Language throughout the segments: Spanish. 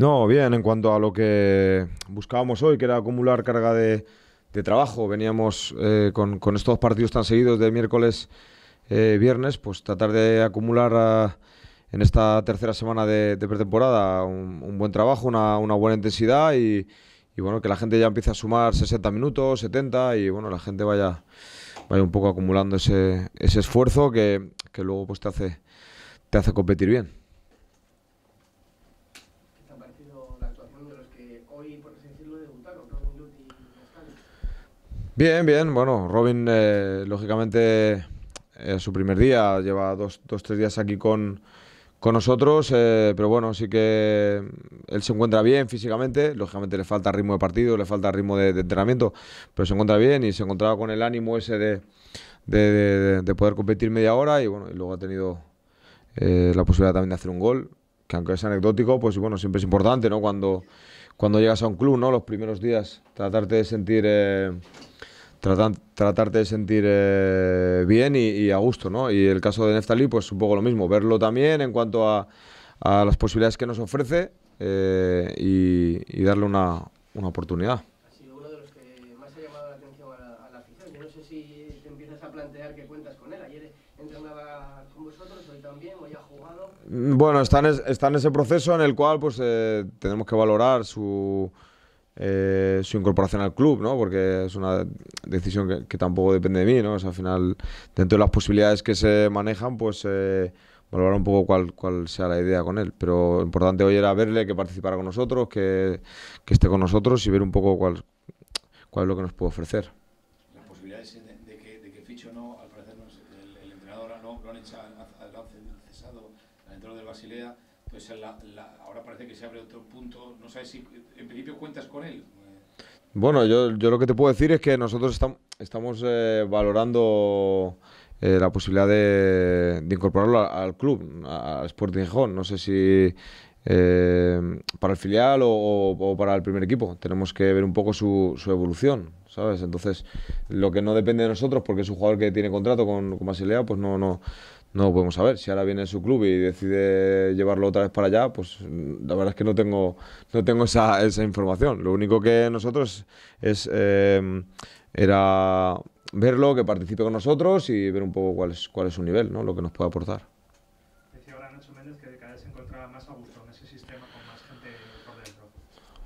No, bien, en cuanto a lo que buscábamos hoy, que era acumular carga de, trabajo, veníamos eh, con, estos partidos tan seguidos de miércoles, y eh, viernes, pues tratar de acumular ah, en esta tercera semana de, pretemporada un, buen trabajo, una, buena intensidad y, bueno, que la gente ya empiece a sumar 60 minutos, 70 y bueno, la gente vaya, vaya un poco acumulando ese, esfuerzo que, que luego pues te hace, te hace competir bien. Bien, bien. Bueno, Robin, eh, lógicamente, es eh, su primer día, lleva dos, dos tres días aquí con, con nosotros, eh, pero bueno, sí que él se encuentra bien físicamente, lógicamente le falta ritmo de partido, le falta ritmo de, entrenamiento, pero se encuentra bien y se encontraba con el ánimo ese de, de, poder competir media hora y bueno, y luego ha tenido la posibilidad también de hacer un gol, que aunque es anecdótico, pues bueno, siempre es importante, ¿no? Cuando, cuando llegas a un club, ¿no? Los primeros días, tratarte de sentir... Eh, tratarte de sentir eh, bien y, a gusto, ¿no? Y el caso de Neftali, pues un poco lo mismo, verlo también en cuanto a, a las posibilidades que nos ofrece eh, y, y, darle una, una oportunidad. Ha sido uno de los que más ha llamado la atención a la, afición. Yo no sé si te empiezas a plantear que cuentas con él. Ayer entrenaba con vosotros, hoy también, hoy ha jugado. Bueno, está en, en ese proceso en el cual pues eh, tenemos que valorar su eh, su incorporación al club, ¿no? Porque es una decisión que, tampoco depende de mí, ¿no? al final, dentro de las posibilidades que se manejan, pues eh, un poco cuál, sea la idea con él. Pero lo importante hoy era verle, que participara con nosotros, que, esté con nosotros y ver un poco cuál, es lo que nos puede ofrecer. Las posibilidades de, que, al parecer el, entrenador no, lo han al, cesado, del Basilea. Pues la, ahora parece que se abre otro punto. No sabes si en principio cuentas con él. Bueno, yo, yo lo que te puedo decir es que nosotros estamos, eh, valorando eh, la posibilidad de, incorporarlo al, club, al Sporting Gijón. No sé si eh, para el filial o, para el primer equipo. Tenemos que ver un poco su, evolución, ¿sabes? Entonces, lo que no depende de nosotros, porque es un jugador que tiene contrato con, con Basilea, pues no, no, no lo podemos saber. Si ahora viene su club y decide llevarlo otra vez para allá, pues mm, la verdad es que no tengo, no tengo esa, esa información. Lo único que nosotros es, em, era verlo, que participe con nosotros y ver un poco cuál es, cuál es su nivel, ¿no? lo que nos puede aportar. ese sistema.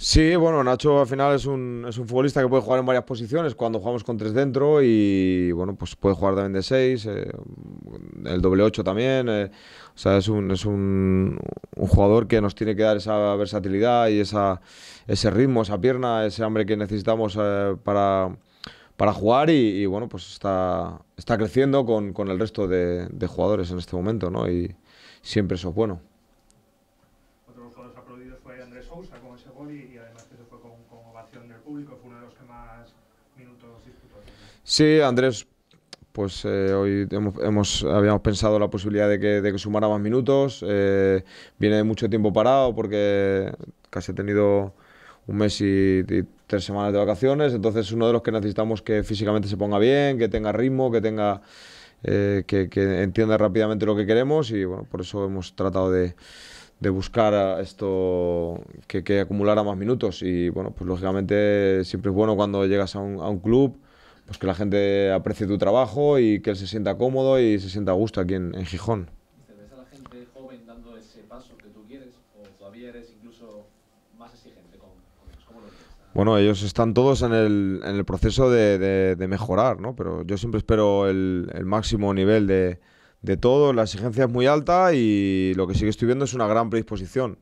Sí, bueno, Nacho al final es un, es un futbolista que puede jugar en varias posiciones cuando jugamos con tres dentro y bueno, pues puede jugar también de seis, eh, el doble ocho también. Eh. o sea, es, un, es un, jugador que nos tiene que dar esa versatilidad y esa, ese ritmo, esa pierna, ese hambre que necesitamos eh, para, jugar y, bueno, pues está, está creciendo con, con el resto de, de, jugadores en este momento, ¿no? Y siempre eso es bueno. Sí, Andrés, pues eh, hoy hemos, habíamos pensado la posibilidad de que, sumara más minutos. Eh, viene mucho tiempo parado porque casi he tenido un mes y, tres semanas de vacaciones. Entonces, uno de los que necesitamos que físicamente se ponga bien, que tenga ritmo, que tenga. Eh, que, entienda rápidamente lo que queremos y bueno, por eso hemos tratado de, buscar esto que, que, acumulara más minutos y bueno, pues lógicamente siempre es bueno cuando llegas a un, a un club pues que la gente aprecie tu trabajo y que él se sienta cómodo y se sienta a gusto aquí en, en Gijón. ¿Te ves a la gente joven dando ese paso que tú quieres o todavía eres incluso más exigente con, ellos? Bueno, ellos están todos en el, en el proceso de, de, de, mejorar, ¿no? Pero yo siempre espero el, el máximo nivel de, de todo. La exigencia es muy alta y lo que sí que estoy viendo es una gran predisposición.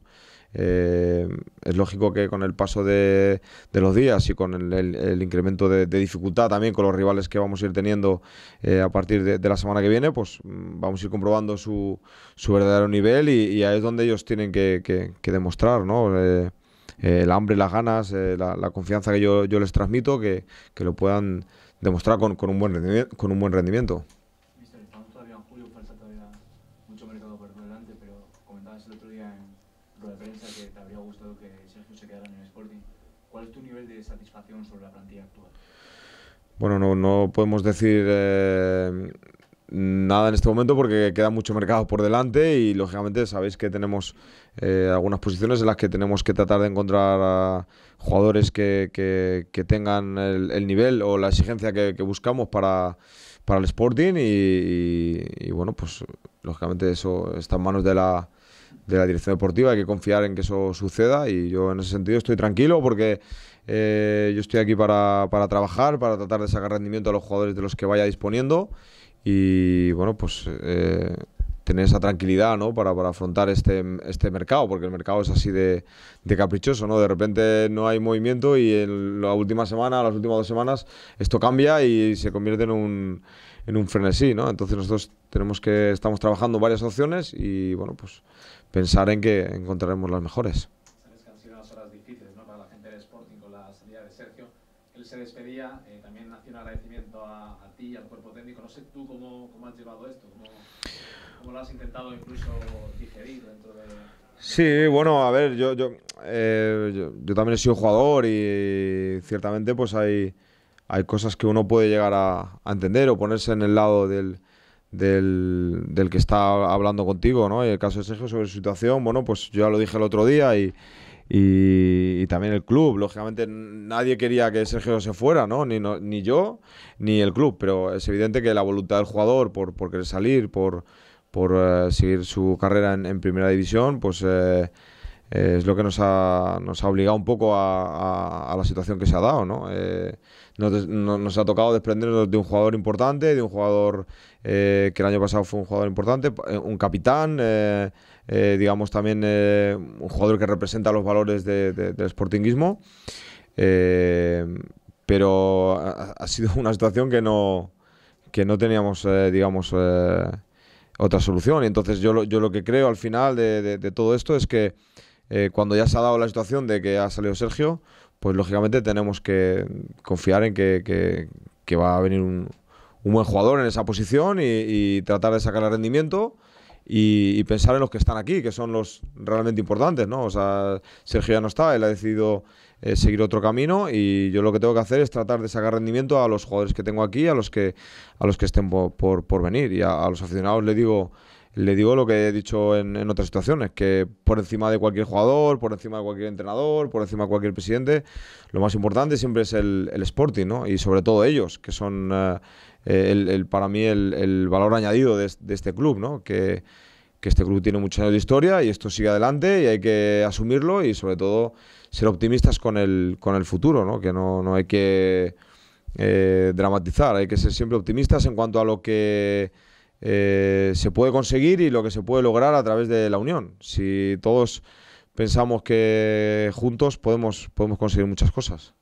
Eh, es lógico que con el paso de, los días y con el, incremento de, dificultad también con los rivales que vamos a ir teniendo eh, a partir de, la semana que viene, pues mm, vamos a ir comprobando su, verdadero nivel y, ahí es donde ellos tienen que, demostrar, ¿no? Eh, el hambre, las ganas, la, confianza que yo, les transmito, que, lo puedan demostrar con, un buen con un buen rendimiento. que Sergio se quedara en el Sporting. ¿Cuál es tu nivel de satisfacción sobre la plantilla actual? Bueno, no, podemos decir eh, nada en este momento porque queda mucho mercado por delante y lógicamente sabéis que tenemos eh, algunas posiciones en las que tenemos que tratar de encontrar a jugadores que, tengan el, nivel o la exigencia que, buscamos para, el Sporting y bueno, pues lógicamente eso está en manos de la de la dirección deportiva, hay que confiar en que eso suceda y yo en ese sentido estoy tranquilo porque eh, yo estoy aquí para, para, trabajar, para tratar de sacar rendimiento a los jugadores de los que vaya disponiendo y bueno, pues eh, tener esa tranquilidad ¿no? para, para afrontar este, este mercado, porque el mercado es así de, de, caprichoso, ¿no? de repente no hay movimiento y en la última semana, las últimas dos semanas, esto cambia y se convierte en un en un frenesí, ¿no? Entonces nosotros tenemos que estamos trabajando varias opciones y bueno, pues pensar en que encontraremos las mejores. Sabes que han sido unas horas difíciles ¿no? para la gente del Sporting con la salida de Sergio. Él se despedía, eh, también hacía un agradecimiento a, a, ti y al cuerpo técnico. No sé tú cómo, cómo has llevado esto, cómo, cómo, lo has intentado incluso digerir dentro de... Sí, bueno, a ver, yo, yo, eh, yo, también he sido jugador y ciertamente pues hay, hay cosas que uno puede llegar a, a entender o ponerse en el lado del, del, que está hablando contigo, ¿no? Y el caso de Sergio sobre su situación, bueno, pues yo ya lo dije el otro día y, y, también el club. Lógicamente nadie quería que Sergio se fuera, ¿no? Ni, ni yo ni el club, pero es evidente que la voluntad del jugador por, por querer salir, por, por eh, seguir su carrera en, primera división, pues... Eh, es lo que nos ha, nos ha obligado un poco a, la situación que se ha dado, eh, ¿no? nos, ha tocado desprendernos de un jugador importante, de un jugador eh, que el año pasado fue un jugador importante, eh, un capitán, digamos también un jugador que representa los valores del sportinguismo. pero ha, sido una situación que no, que no teníamos, digamos, otra solución. Y entonces yo, lo que creo al final de, de todo esto es que eh, cuando ya se ha dado la situación de que ha salido Sergio, pues lógicamente tenemos que confiar en que, va a venir un, buen jugador en esa posición y, tratar de sacar el rendimiento. Y, pensar en los que están aquí, que son los realmente importantes, sea, Sergio ya no está, él ha decidido eh, seguir otro camino y yo lo que tengo que hacer es tratar de sacar rendimiento a los jugadores que tengo aquí, a los que, a los que estén por, venir. Y a, a los aficionados le digo le digo lo que he dicho en, otras situaciones, que por encima de cualquier jugador, por encima de cualquier entrenador, por encima de cualquier presidente, lo más importante siempre es el, el Sporting, Y sobre todo ellos, que son eh, eh, el, para mí el, valor añadido de, este club, ¿no? Que, este club tiene mucha historia y esto sigue adelante y hay que asumirlo y sobre todo ser optimistas con el, con el futuro, ¿no? Que no, hay que eh, dramatizar, hay que ser siempre optimistas en cuanto a lo que eh, se puede conseguir y lo que se puede lograr a través de la unión. Si todos pensamos que juntos podemos, podemos conseguir muchas cosas.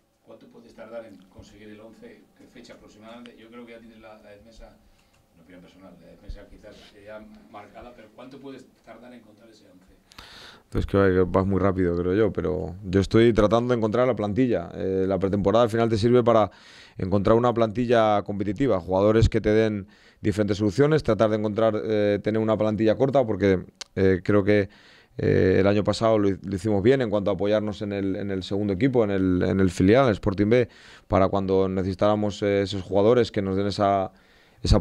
Es que vas muy rápido, creo yo, pero yo estoy tratando de encontrar la plantilla. Eh, la pretemporada al final te sirve para encontrar una plantilla competitiva, jugadores que te den diferentes soluciones, tratar de encontrar, eh, tener una plantilla corta, porque eh, creo que el año pasado lo, hicimos bien en cuanto a apoyarnos en el, segundo equipo, en el, filial, en Sporting B, para cuando necesitáramos esos jugadores que nos den esa,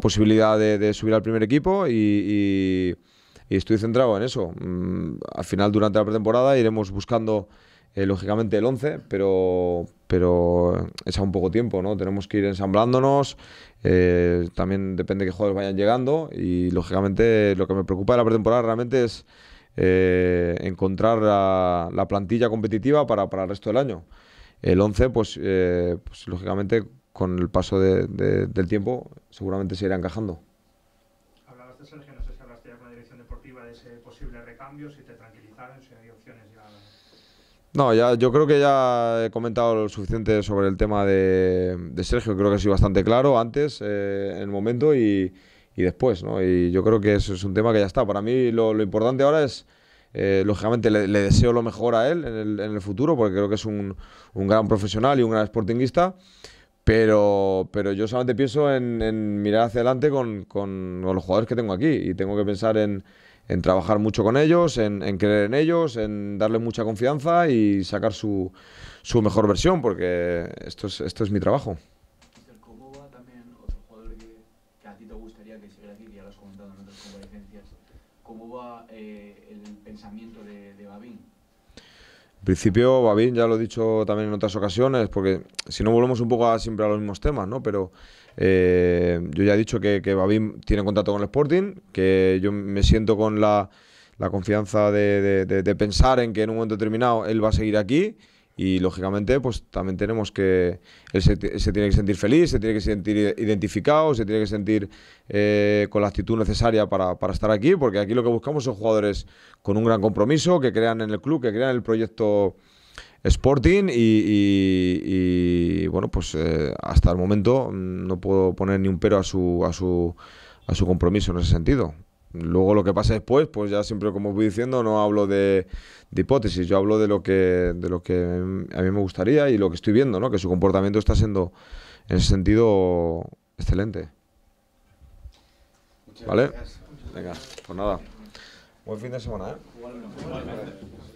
posibilidad de, subir al primer equipo y y estoy centrado en eso. Mm, al final, durante la pretemporada, iremos buscando, eh, lógicamente, el 11, pero, pero es a un poco tiempo, ¿no? Tenemos que ir ensamblándonos, eh, también depende de qué jugadores vayan llegando y, lógicamente, lo que me preocupa de la pretemporada realmente es eh, encontrar la, plantilla competitiva para, el resto del año. El 11, pues, pues, lógicamente, con el paso del tiempo, seguramente se irá encajando. No, yo creo que ya he comentado lo suficiente sobre el tema de, Sergio. Creo que ha sido bastante claro antes, eh, en el momento y, después. ¿no? Y yo creo que es un tema que ya está. Para mí lo, importante ahora es, eh, lógicamente, le, deseo lo mejor a él en el, futuro, porque creo que es un, un gran profesional y un gran sportingista. Pero, pero yo solamente pienso en, mirar hacia adelante con, los jugadores que tengo aquí y tengo que pensar en, trabajar mucho con ellos, en, creer en ellos, en darles mucha confianza y sacar su, su mejor versión, porque esto es, esto es mi trabajo. ¿Cómo va también el pensamiento de, de Babín? En principio va bien, ya lo he dicho también en otras ocasiones, porque si no volvemos un poco a, siempre a los mismos temas, ¿no? Pero eh, yo ya he dicho que, que Babín tiene contacto con el Sporting, que yo me siento con la, confianza de pensar en que en un momento determinado él va a seguir aquí y lógicamente pues también tenemos que él se, tiene que sentir feliz, se tiene que sentir identificado, se tiene que sentir eh, con la actitud necesaria para, estar aquí, porque aquí lo que buscamos son jugadores con un gran compromiso, que crean en el club, que crean en el proyecto Sporting y, bueno pues eh, hasta el momento mm, no puedo poner ni un pero a su, a su, a su compromiso en ese sentido. Luego lo que pasa después, pues ya siempre como os voy diciendo, no hablo de, hipótesis, yo hablo de lo que de lo que a mí me gustaría y lo que estoy viendo, ¿no? Que su comportamiento está siendo en ese sentido excelente. ¿Vale? Venga, pues nada. Buen fin de semana, ¿eh?